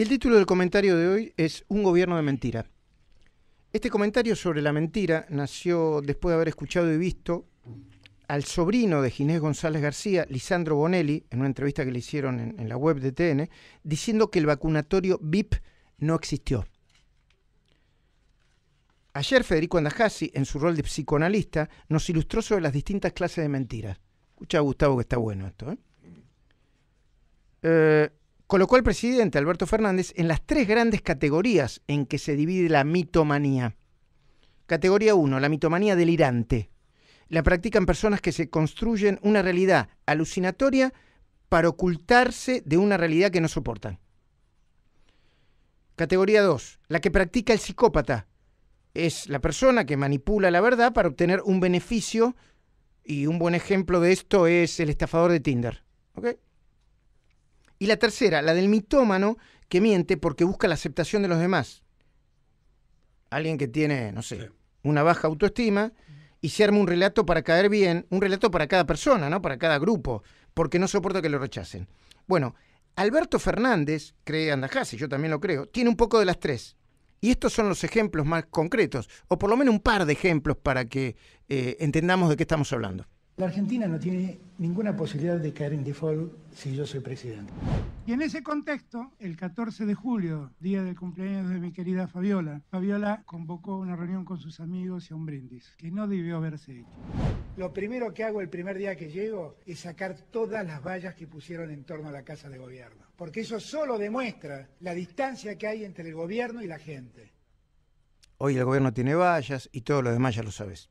Y el título del comentario de hoy es Un gobierno de mentira. Este comentario sobre la mentira nació después de haber escuchado y visto al sobrino de Ginés González García, Lisandro Bonelli, en una entrevista que le hicieron en, la web de TN, diciendo que el vacunatorio VIP no existió. Ayer Federico Andajasi, en su rol de psicoanalista, nos ilustró sobre las distintas clases de mentiras. Escucha, Gustavo, que está bueno esto. ¿eh? eh colocó al presidente Alberto Fernández en las tres grandes categorías en que se divide la mitomanía. Categoría 1, la mitomanía delirante. La practican personas que se construyen una realidad alucinatoria para ocultarse de una realidad que no soportan. Categoría 2, la que practica el psicópata. Es la persona que manipula la verdad para obtener un beneficio y un buen ejemplo de esto es el estafador de Tinder. ¿Ok? Y la tercera, la del mitómano que miente porque busca la aceptación de los demás. Alguien que tiene, no sé, una baja autoestima y se arma un relato para caer bien, un relato para cada persona, ¿no? Para cada grupo, porque no soporta que lo rechacen. Bueno, Alberto Fernández, cree y yo también lo creo, tiene un poco de las tres. Y estos son los ejemplos más concretos, o por lo menos un par de ejemplos para que eh, entendamos de qué estamos hablando. La Argentina no tiene ninguna posibilidad de caer en default si yo soy presidente. Y en ese contexto, el 14 de julio, día del cumpleaños de mi querida Fabiola, Fabiola convocó una reunión con sus amigos y a un brindis, que no debió haberse hecho. Lo primero que hago el primer día que llego es sacar todas las vallas que pusieron en torno a la Casa de Gobierno, porque eso solo demuestra la distancia que hay entre el gobierno y la gente. Hoy el gobierno tiene vallas y todo lo demás ya lo sabes.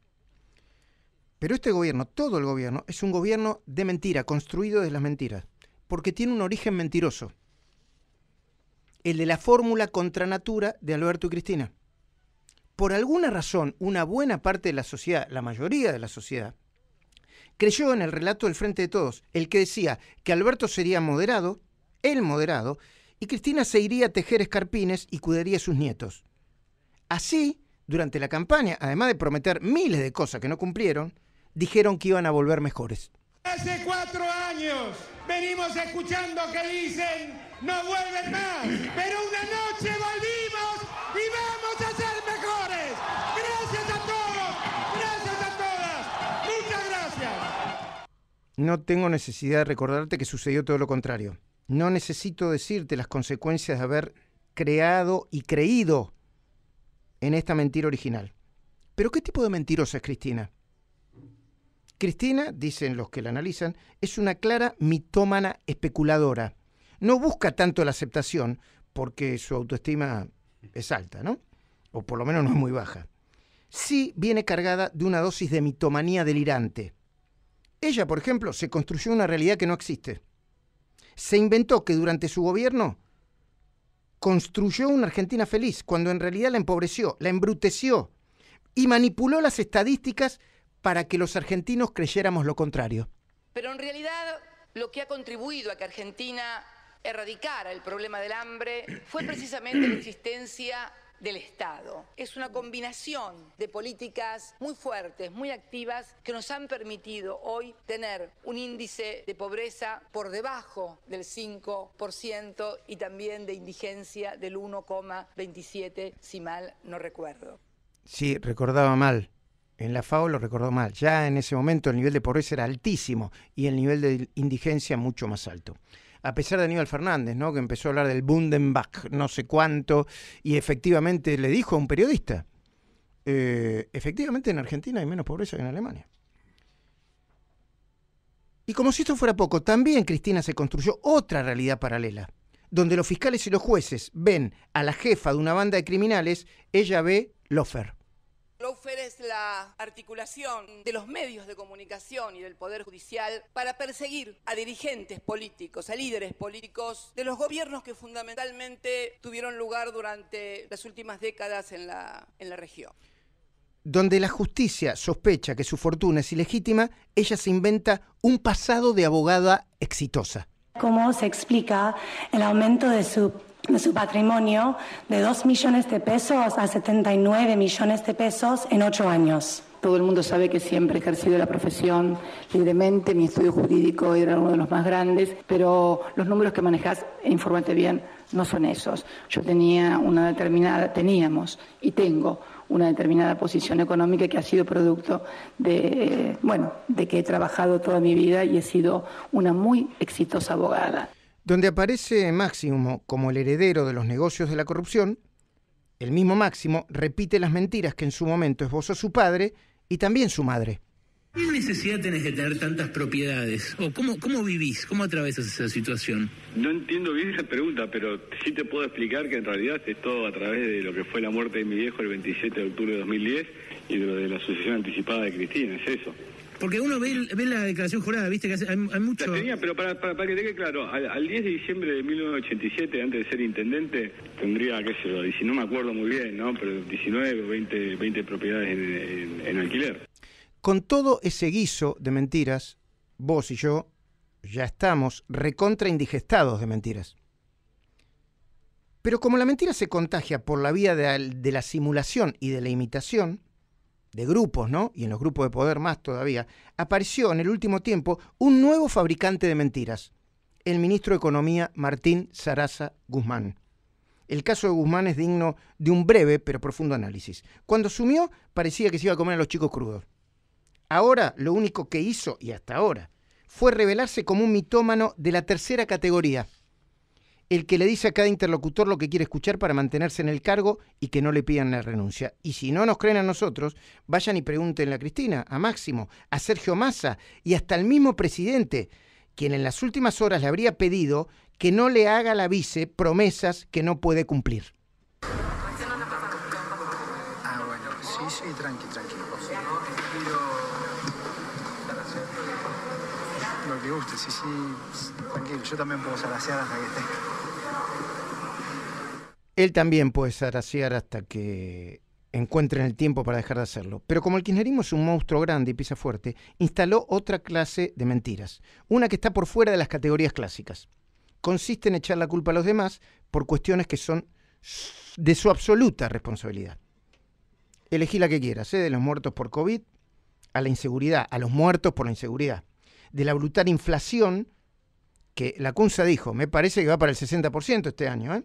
Pero este gobierno, todo el gobierno, es un gobierno de mentira, construido de las mentiras, porque tiene un origen mentiroso. El de la fórmula contra natura de Alberto y Cristina. Por alguna razón, una buena parte de la sociedad, la mayoría de la sociedad, creyó en el relato del Frente de Todos, el que decía que Alberto sería moderado, el moderado, y Cristina se iría a tejer escarpines y cuidaría a sus nietos. Así, durante la campaña, además de prometer miles de cosas que no cumplieron, dijeron que iban a volver mejores. Hace cuatro años venimos escuchando que dicen no vuelven más, pero una noche volvimos y vamos a ser mejores. Gracias a todos, gracias a todas, muchas gracias. No tengo necesidad de recordarte que sucedió todo lo contrario. No necesito decirte las consecuencias de haber creado y creído en esta mentira original. Pero ¿qué tipo de mentirosa es Cristina? Cristina, dicen los que la analizan, es una clara mitómana especuladora. No busca tanto la aceptación porque su autoestima es alta, ¿no? O por lo menos no es muy baja. Sí viene cargada de una dosis de mitomanía delirante. Ella, por ejemplo, se construyó una realidad que no existe. Se inventó que durante su gobierno construyó una Argentina feliz, cuando en realidad la empobreció, la embruteció y manipuló las estadísticas para que los argentinos creyéramos lo contrario. Pero en realidad lo que ha contribuido a que Argentina erradicara el problema del hambre fue precisamente la existencia del Estado. Es una combinación de políticas muy fuertes, muy activas, que nos han permitido hoy tener un índice de pobreza por debajo del 5% y también de indigencia del 1,27, si mal no recuerdo. Sí, recordaba mal en la FAO lo recordó mal. Ya en ese momento el nivel de pobreza era altísimo y el nivel de indigencia mucho más alto. A pesar de Aníbal Fernández, ¿no? que empezó a hablar del Bundenbach, no sé cuánto, y efectivamente le dijo a un periodista, eh, efectivamente en Argentina hay menos pobreza que en Alemania. Y como si esto fuera poco, también Cristina se construyó otra realidad paralela, donde los fiscales y los jueces ven a la jefa de una banda de criminales, ella ve Lofer la articulación de los medios de comunicación y del Poder Judicial para perseguir a dirigentes políticos, a líderes políticos de los gobiernos que fundamentalmente tuvieron lugar durante las últimas décadas en la, en la región donde la justicia sospecha que su fortuna es ilegítima, ella se inventa un pasado de abogada exitosa. ¿Cómo se explica el aumento de su de su patrimonio de 2 millones de pesos a 79 millones de pesos en 8 años. Todo el mundo sabe que siempre he ejercido la profesión libremente, mi estudio jurídico era uno de los más grandes, pero los números que manejas, e infórmate bien, no son esos. Yo tenía una determinada, teníamos y tengo una determinada posición económica que ha sido producto de, bueno, de que he trabajado toda mi vida y he sido una muy exitosa abogada donde aparece Máximo como el heredero de los negocios de la corrupción, el mismo Máximo repite las mentiras que en su momento esbozó su padre y también su madre. ¿Qué necesidad tenés de tener tantas propiedades? ¿O cómo, cómo vivís? ¿Cómo atravesas esa situación? No entiendo bien esa pregunta, pero sí te puedo explicar que en realidad es todo a través de lo que fue la muerte de mi viejo el 27 de octubre de 2010 y de lo de la sucesión anticipada de Cristina, es eso. Porque uno ve, la declaración jurada, viste que hay, mucho... pero para, para, te quede claro, al, 10 de diciembre de 1987, antes de ser intendente, tendría, qué sé yo, no me acuerdo muy bien, ¿no? Pero 19 o 20, propiedades en, alquiler. Con todo ese guiso de mentiras, vos y yo ya estamos recontra indigestados de mentiras. Pero como la mentira se contagia por la vía de la simulación y de la imitación, de grupos, ¿no? Y en los grupos de poder más todavía, apareció en el último tiempo un nuevo fabricante de mentiras, el ministro de Economía Martín Saraza Guzmán. El caso de Guzmán es digno de un breve pero profundo análisis. Cuando asumió, parecía que se iba a comer a los chicos crudos. Ahora, lo único que hizo, y hasta ahora, fue revelarse como un mitómano de la tercera categoría el que le dice a cada interlocutor lo que quiere escuchar para mantenerse en el cargo y que no le pidan la renuncia. Y si no nos creen a nosotros, vayan y pregunten a Cristina, a Máximo, a Sergio Massa y hasta al mismo presidente, quien en las últimas horas le habría pedido que no le haga a la vice promesas que no puede cumplir. Ah, bueno, sí, sí, Lo que guste, sí, sí, tranquilo, yo también puedo salasear hasta que él también puede zarasear hasta que encuentren el tiempo para dejar de hacerlo. Pero como el kirchnerismo es un monstruo grande y pisa fuerte, instaló otra clase de mentiras, una que está por fuera de las categorías clásicas. Consiste en echar la culpa a los demás por cuestiones que son de su absoluta responsabilidad. Elegí la que quieras, ¿eh? de los muertos por COVID a la inseguridad, a los muertos por la inseguridad, de la brutal inflación que la CUNSA dijo, me parece que va para el 60% este año, ¿eh?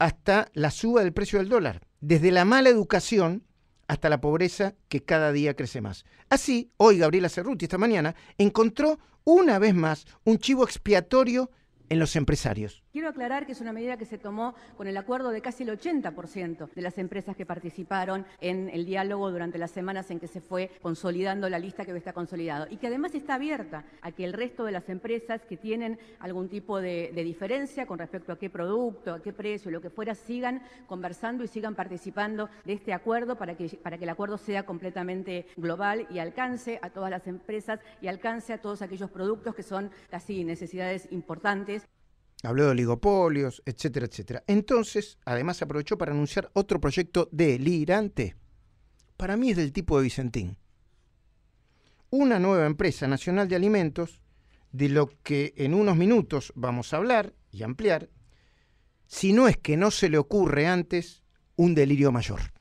hasta la suba del precio del dólar, desde la mala educación hasta la pobreza que cada día crece más. Así, hoy Gabriela Cerruti esta mañana encontró una vez más un chivo expiatorio en los empresarios. Quiero aclarar que es una medida que se tomó con el acuerdo de casi el 80% de las empresas que participaron en el diálogo durante las semanas en que se fue consolidando la lista que hoy está consolidado y que además está abierta a que el resto de las empresas que tienen algún tipo de, diferencia con respecto a qué producto, a qué precio, lo que fuera, sigan conversando y sigan participando de este acuerdo para que, para que el acuerdo sea completamente global y alcance a todas las empresas y alcance a todos aquellos productos que son casi necesidades importantes habló de oligopolios, etcétera, etcétera. Entonces, además aprovechó para anunciar otro proyecto delirante. Para mí es del tipo de Vicentín. Una nueva empresa nacional de alimentos, de lo que en unos minutos vamos a hablar y ampliar, si no es que no se le ocurre antes un delirio mayor.